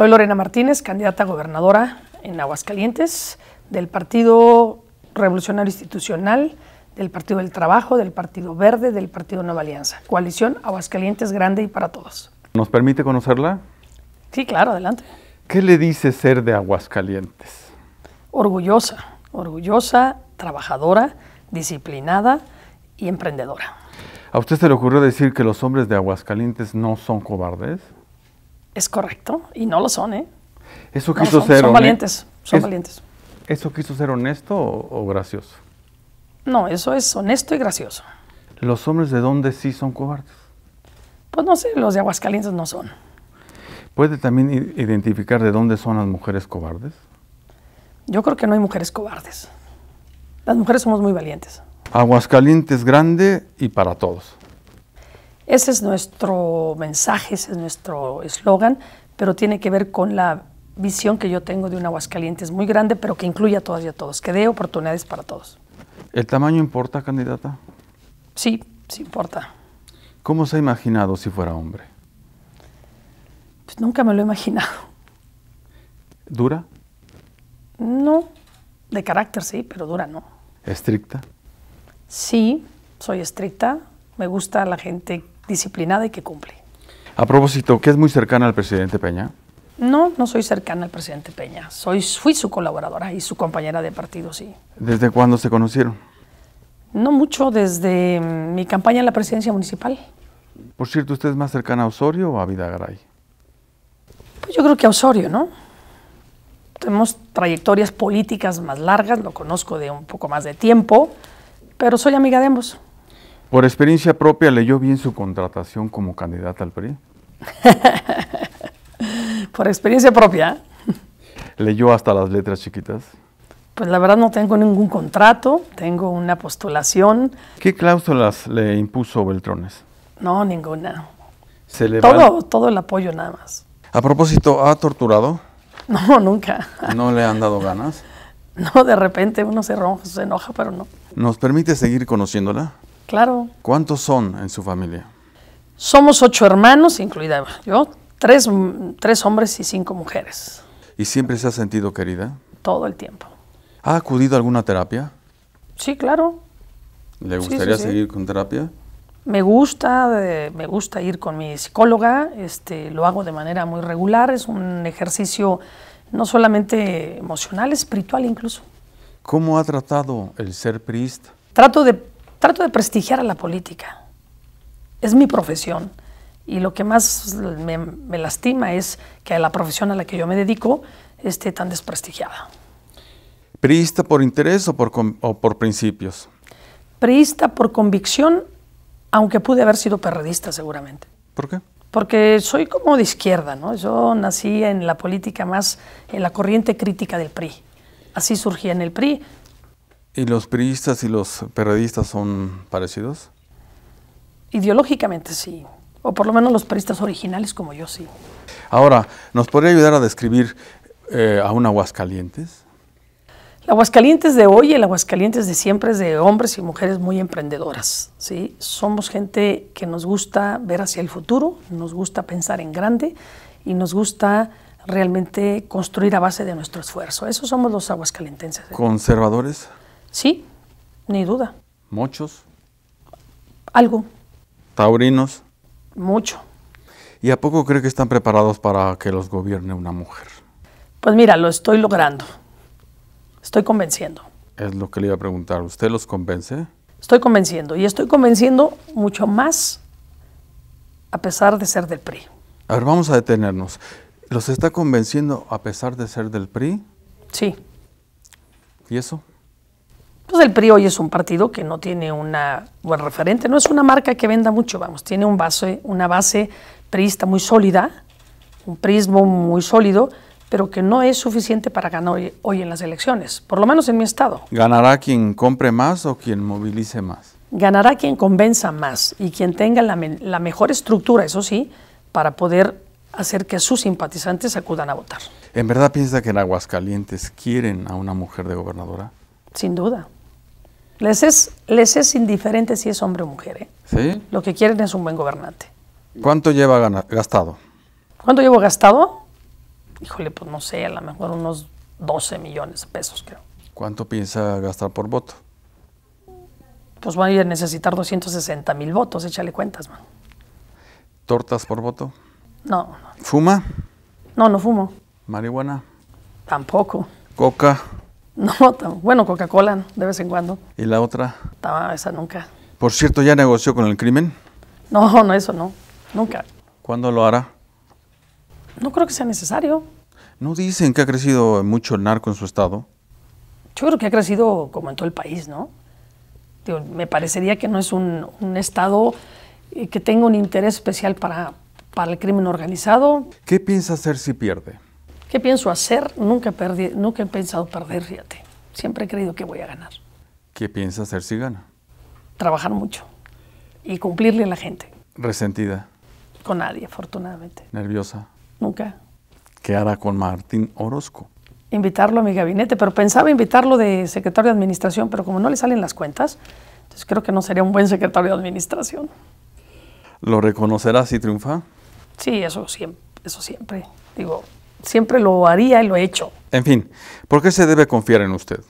Soy Lorena Martínez, candidata a gobernadora en Aguascalientes del Partido Revolucionario Institucional, del Partido del Trabajo, del Partido Verde, del Partido Nueva Alianza. Coalición Aguascalientes Grande y para Todos. ¿Nos permite conocerla? Sí, claro, adelante. ¿Qué le dice ser de Aguascalientes? Orgullosa, orgullosa, trabajadora, disciplinada y emprendedora. ¿A usted se le ocurrió decir que los hombres de Aguascalientes no son cobardes? Es correcto, y no lo son, ¿eh? Eso quiso son, ser. valientes, son valientes. ¿Eso quiso ser honesto o, o, gracioso? No, eso es honesto y gracioso. ¿Los hombres de dónde sí son cobardes? Pues no sé, los de Aguascalientes no son. ¿Puede también identificar de dónde son las mujeres cobardes? Yo creo que no hay mujeres cobardes. Las mujeres somos muy valientes. Aguascalientes grande y para todos. Ese es nuestro mensaje, ese es nuestro eslogan, pero tiene que ver con la visión que yo tengo de un Aguascalientes muy grande, pero que incluya a todas y a todos, que dé oportunidades para todos. ¿El tamaño importa, candidata? Sí, sí importa. ¿Cómo se ha imaginado si fuera hombre? Pues nunca me lo he imaginado. ¿Dura? No, de carácter sí, pero dura no. ¿Estricta? Sí, soy estricta. Me gusta la gente disciplinada y que cumple. A propósito, ¿qué es muy cercana al presidente Peña? No, no soy cercana al presidente Peña. Soy, fui su colaboradora y su compañera de partido, sí. ¿Desde cuándo se conocieron? No mucho, desde mm, mi campaña en la presidencia municipal. Por cierto, ¿usted es más cercana a Osorio o a Vidagaray? Pues yo creo que a Osorio, ¿no? Tenemos trayectorias políticas más largas, lo conozco de un poco más de tiempo, pero soy amiga de ambos. Por experiencia propia, ¿leyó bien su contratación como candidata al PRI? Por experiencia propia. ¿Leyó hasta las letras chiquitas? Pues la verdad no tengo ningún contrato, tengo una postulación. ¿Qué cláusulas le impuso Beltrones? No, ninguna. todo, todo el apoyo nada más. A propósito, ¿ha torturado? No, nunca. ¿No le han dado ganas? No, de repente uno se, ronja, se enoja, pero no. ¿Nos permite seguir conociéndola? Claro. ¿Cuántos son en su familia? Somos ocho hermanos, incluida yo, tres, hombres y cinco mujeres. ¿Y siempre se ha sentido querida? Todo el tiempo. ¿Ha acudido a alguna terapia? Sí, claro. ¿Le gustaría seguir con terapia? Me gusta, eh, me gusta ir con mi psicóloga, este, lo hago de manera muy regular, es un ejercicio no solamente emocional, espiritual incluso. ¿Cómo ha tratado el ser priista? Trato de Trato de prestigiar a la política. Es mi profesión. Y lo que más me, lastima es que la profesión a la que yo me dedico esté tan desprestigiada. ¿Priista por interés o por, principios? Priista por convicción, aunque pude haber sido perredista seguramente. ¿Por qué? Porque soy como de izquierda, ¿no? Yo nací en la política más, en la corriente crítica del PRI. Así surgía en el PRI, ¿Y los periodistas y los periodistas son parecidos? Ideológicamente sí, o por lo menos los periodistas originales como yo sí. Ahora, ¿nos podría ayudar a describir eh, a un Aguascalientes? El Aguascalientes de hoy y el Aguascalientes de siempre es de hombres y mujeres muy emprendedoras. ¿sí? Somos gente que nos gusta ver hacia el futuro, nos gusta pensar en grande y nos gusta realmente construir a base de nuestro esfuerzo. Eso somos los aguascalentenses. ¿Conservadores? Sí, ni duda. ¿Muchos? Algo. ¿Taurinos? Mucho. ¿Y a poco cree que están preparados para que los gobierne una mujer? Pues mira, lo estoy logrando. Estoy convenciendo. Es lo que le iba a preguntar. ¿Usted los convence? Estoy convenciendo. Y estoy convenciendo mucho más a pesar de ser del PRI. A ver, vamos a detenernos. ¿Los está convenciendo a pesar de ser del PRI? Sí. ¿Y eso? pues el PRI hoy es un partido que no tiene una, buen referente, no es una marca que venda mucho, vamos, tiene un base, una base priista muy sólida, un prismo muy sólido, pero que no es suficiente para ganar hoy, en las elecciones, por lo menos en mi estado. ¿Ganará quien compre más o quien movilice más? Ganará quien convenza más y quien tenga la mejor estructura, eso sí, para poder hacer que sus simpatizantes acudan a votar. ¿En verdad piensa que en Aguascalientes quieren a una mujer de gobernadora? Sin duda. Les es, indiferente si es hombre o mujer. ¿eh? ¿Sí? Lo que quieren es un buen gobernante. ¿Cuánto lleva gastado? ¿Cuánto llevo gastado? Híjole, pues no sé, a lo mejor unos 12 millones de pesos, creo. ¿Cuánto piensa gastar por voto? Pues van a necesitar 260 mil votos, échale cuentas, man. ¿Tortas por voto? No, no. ¿Fuma? No, no fumo. ¿Marihuana? Tampoco. ¿Coca? No, bueno, Coca-Cola de vez en cuando. ¿Y la otra? No, esa nunca. Por cierto, ¿ya negoció con el crimen? No, no, eso no, nunca. ¿Cuándo lo hará? No creo que sea necesario. ¿No dicen que ha crecido mucho el narco en su estado? Yo creo que ha crecido como en todo el país, ¿no? me parecería que no es un, estado eh, que tenga un interés especial para, para el crimen organizado. ¿Qué piensa hacer si pierde? ¿Qué pienso hacer? Nunca, he pensado perder, fíjate. Siempre he creído que voy a ganar. ¿Qué piensa hacer si gana? Trabajar mucho y cumplirle a la gente. ¿Resentida? Con nadie, afortunadamente. ¿Nerviosa? Nunca. ¿Qué hará con Martín Orozco? Invitarlo a mi gabinete, pero pensaba invitarlo de secretario de administración, pero como no le salen las cuentas, entonces creo que no sería un buen secretario de administración. ¿Lo reconocerá si triunfa? Sí, eso siempre. Eso siempre. Digo, siempre lo haría y lo he hecho. En fin, ¿por qué se debe confiar en usted?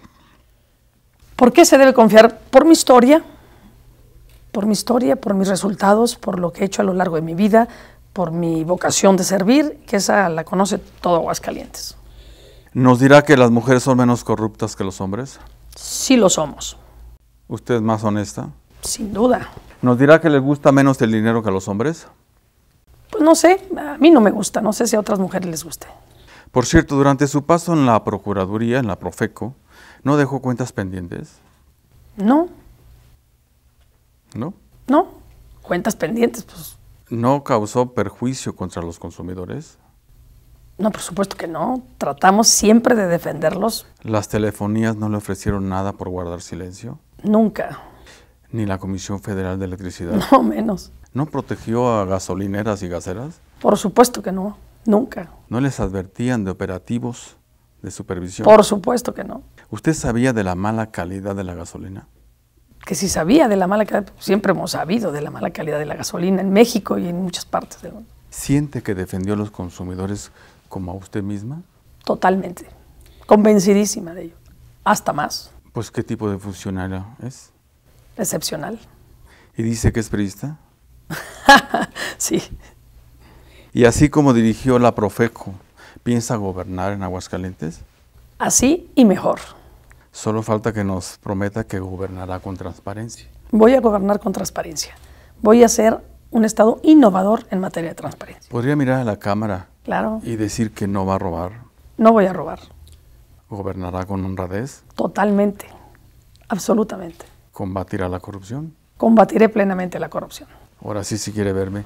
¿Por qué se debe confiar? Por mi historia, por mi historia, por mis resultados, por lo que he hecho a lo largo de mi vida, por mi vocación de servir, que esa la conoce todo Aguascalientes. ¿Nos dirá que las mujeres son menos corruptas que los hombres? Sí lo somos. ¿Usted es más honesta? Sin duda. ¿Nos dirá que le gusta menos el dinero que a los hombres? pues no sé, a mí no me gusta, no sé si a otras mujeres les guste. Por cierto, durante su paso en la Procuraduría, en la Profeco, ¿no dejó cuentas pendientes? No. ¿No? No, cuentas pendientes, pues. ¿No causó perjuicio contra los consumidores? No, por supuesto que no. Tratamos siempre de defenderlos. ¿Las telefonías no le ofrecieron nada por guardar silencio? Nunca. Ni la Comisión Federal de Electricidad. No, menos. ¿No protegió a gasolineras y gaseras? Por supuesto que no, nunca. ¿No les advertían de operativos de supervisión? Por supuesto que no. ¿Usted sabía de la mala calidad de la gasolina? Que sí sabía de la mala calidad, siempre hemos sabido de la mala calidad de la gasolina en México y en muchas partes del mundo. ¿Siente que defendió a los consumidores como a usted misma? Totalmente, convencidísima de ello, hasta más. Pues, ¿qué tipo de funcionario es? excepcional. ¿Y dice que es periodista? sí. Y así como dirigió la Profeco, ¿piensa gobernar en Aguascalientes? Así y mejor. Solo falta que nos prometa que gobernará con transparencia. Voy a gobernar con transparencia. Voy a ser un Estado innovador en materia de transparencia. Podría mirar a la Cámara y decir que no va a robar. No voy a robar. ¿Gobernará con honradez? Totalmente, absolutamente. ¿Combatirá la corrupción? Combatiré plenamente la corrupción. Ahora sí, si quiere verme,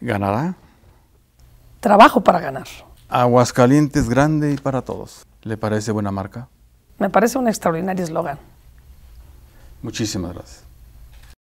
¿ganará? Trabajo para ganar. Aguascalientes grande y para todos. ¿Le parece buena marca? Me parece un extraordinario eslogan. Muchísimas gracias.